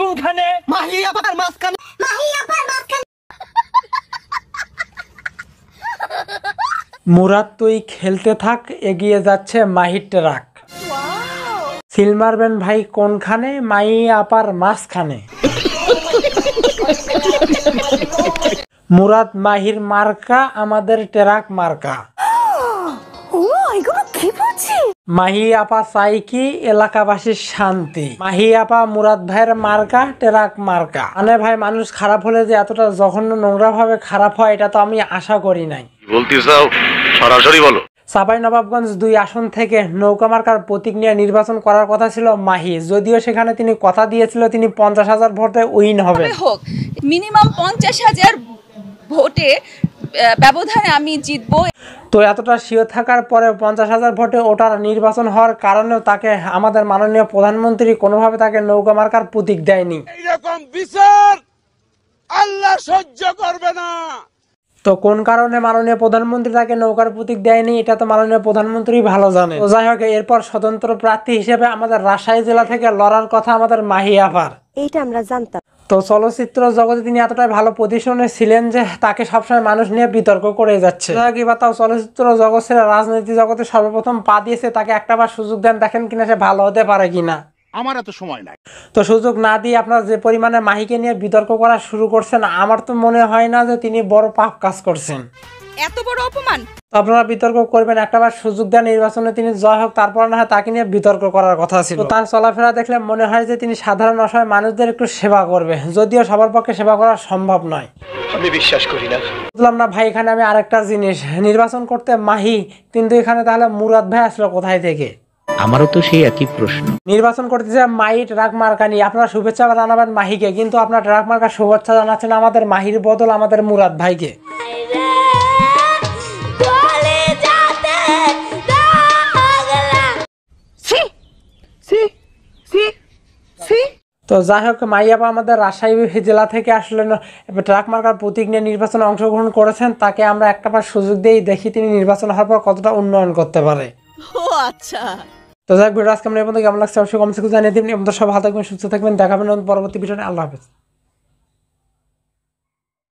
কোনখানে মাহি আবার মাঝখানে মাহি আবার মাঝখানে মুরাদ তুই খেলতে থাক এগিয়ে যাচ্ছে মাহির ট্রাক সিলমারবেন ভাই কোনখানে মাই আপার মাঝখানে মুরাদ মাহির মার্কা আমাদের ট্রাক মার্কা ও এগুলো কি বলছিস মাহিয়াপা সাইকি এলাকাবাসীর শান্তি মাহিয়াপা মুরাদ ভাইয়ের মার্কা টেরাক মার্কা মানে ভাই মানুষ খারাপ হলে যে এতটা জঘন্য নোংরা ভাবে খারাপ হয় এটা তো আমি আশা করি নাই বলতে চাও সরাসরি বলো চাপাই নবাবগঞ্জ দুই আসন থেকে নৌকা মার্কার প্রতীক নিয়ে নির্বাচন করার কথা ছিল মাহি যদিও সেখানে তিনি কথা দিয়েছিল তিনি পঞ্চাশ হাজার ভোটে উইন হবে হোক মিনিমাম পঞ্চাশ হাজার ভোটে ব্যবধানে আমি জিতব তো এতটা শিও থাকার পরে পঞ্চাশ হাজার ভোটে ওটার নির্বাচন হওয়ার কারণেও তাকে আমাদের মাননীয় প্রধানমন্ত্রী কোনোভাবে তাকে নৌকা মার্কার প্রতীক দেয়নি এইরকম বিচার আল্লাহ সহ্য করবে না তো কোন কারণে মাননীয় প্রধানমন্ত্রী তাকে নৌকার প্রতীক দেয়নি এটা তো মাননীয় প্রধানমন্ত্রী ভালো জানে তো যাই হোক এরপর স্বতন্ত্র প্রার্থী হিসেবে আমাদের রাজশাহী জেলা থেকে লড়ার কথা আমাদের মাহি আফার এইটা আমরা জানতাম তো চলচ্চিত্র জগতে তিনি এতটাই ভালো পজিশনে ছিলেন যে তাকে সবসময় মানুষ নিয়ে বিতর্ক করে যাচ্ছে কিংবা তাও চলচ্চিত্র জগৎ ছেড়ে রাজনীতি জগতে সর্বপ্রথম পা দিয়েছে তাকে একটা বার সুযোগ দেন দেখেন কিনা সে ভালো হতে পারে কিনা আমার এত সময় নাই তো সুযোগ না দিয়ে আপনার যে পরিমাণে মাহিকে নিয়ে বিতর্ক করা শুরু করছেন আমার তো মনে হয় না যে তিনি বড় পাপ কাজ করছেন এত বড় অপমান আপনারা বিতর্ক করবেন একটাবার সুযোগ দেন নির্বাচনে তিনি জয় হোক তারপর না হয় তাকে নিয়ে বিতর্ক করার কথা ছিল তার চলাফেরা দেখলে মনে হয় যে তিনি সাধারণ অসহায় মানুষদের একটু সেবা করবে যদিও সবার পক্ষে সেবা করা সম্ভব নয় আমি বিশ্বাস করি না বুঝলাম না ভাই এখানে আমি আরেকটা জিনিস নির্বাচন করতে মাহি কিন্তু এখানে তাহলে মুরাদ ভাই আসলো কোথায় থেকে আমারও তো সেই একই প্রশ্ন নির্বাচন করতে যে মাই ট্রাক মার্কা নিয়ে আপনারা শুভেচ্ছা জানাবেন মাহিকে কিন্তু আপনার ট্রাক মার্কা শুভেচ্ছা জানাচ্ছেন আমাদের মাহির বদল আমাদের মুরাদ ভাইকে তো যাই হোক মাইয়াবা আমাদের রাজশাহী জেলা থেকে আসলে ট্রাক মার্কার প্রতীক নিয়ে নির্বাচনে অংশগ্রহণ করেছেন তাকে আমরা একটা বার সুযোগ দিয়েই দেখি তিনি নির্বাচন হওয়ার পর কতটা উন্নয়ন করতে পারে ও আচ্ছা তো যাই হোক আজকে আমরা এ পর্যন্ত কেমন লাগছে অবশ্যই কমসে কম জানিয়ে দিন এবং সব ভালো থাকবেন সুস্থ থাকবেন দেখাবেন পরবর্তী ভিডিওতে আল্লাহ হাফেজ